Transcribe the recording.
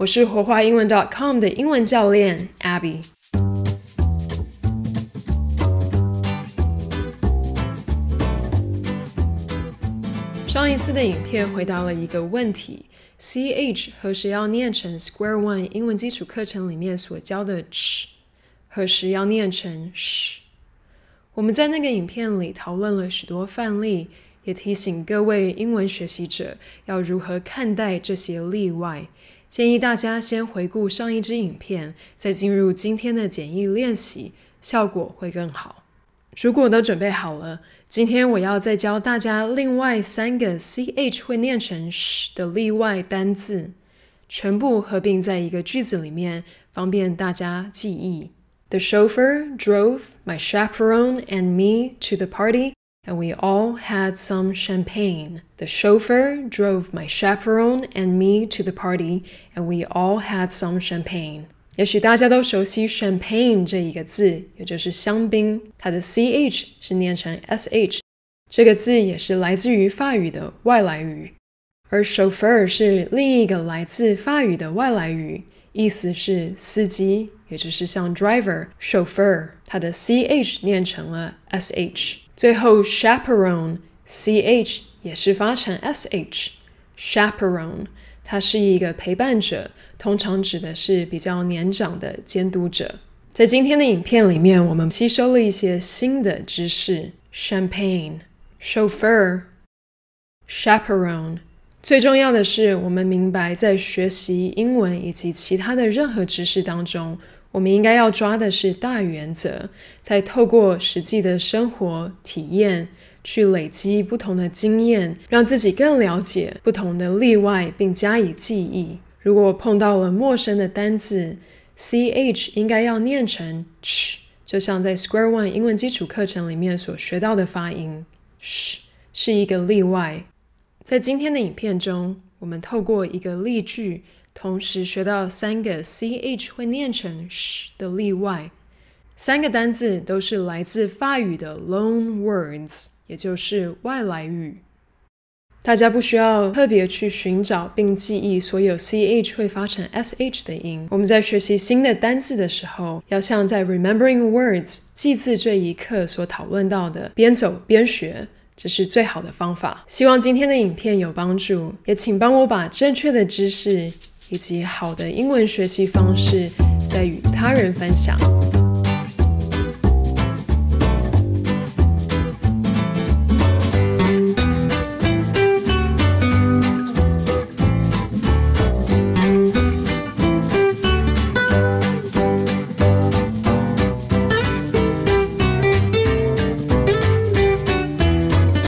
我是活化英文 .com 的英文教练 Abby。上一次的影片回答了一个问题：ch 何时要念成 square one？英文基础课程里面所教的 ch 何时要念成 sh？我们在那个影片里讨论了许多范例。也提醒各位英文学习者要如何看待这些例外，建议大家先回顾上一支影片，再进入今天的简易练习，效果会更好。如果都准备好了，今天我要再教大家另外三个 ch 会念成 sh 的例外单字，全部合并在一个句子里面，方便大家记忆。The chauffeur drove my chaperone and me to the party. and we all had some champagne. The chauffeur drove my chaperone and me to the party, and we all had some champagne. 也许大家都熟悉 champagne 这一个字，也就是香槟，它的 ch 是念成 sh，这个字也是来自于法语的外来语，而 chauffeur 是另一个来自法语的外来语，意思是司机，也就是像 driver, chauffeur。它的 ch 念成了 sh。最后，chaperone（c h） 也是发成 s h。chaperone 它是一个陪伴者，通常指的是比较年长的监督者。在今天的影片里面，我们吸收了一些新的知识：champagne、chauffer u、chaperone。最重要的是，我们明白在学习英文以及其他的任何知识当中。我们应该要抓的是大原则，再透过实际的生活体验去累积不同的经验，让自己更了解不同的例外，并加以记忆。如果碰到了陌生的单字，ch 应该要念成 ch，就像在 Square One 英文基础课程里面所学到的发音 s h 是一个例外。在今天的影片中，我们透过一个例句。同时学到三个 c h 会念成 sh 的例外，三个单字都是来自法语的 loan words，也就是外来语。大家不需要特别去寻找并记忆所有 c h 会发成 s h 的音。我们在学习新的单字的时候，要像在 remembering words 记字这一课所讨论到的，边走边学，这是最好的方法。希望今天的影片有帮助，也请帮我把正确的知识。以及好的英文学习方式，在与他人分享。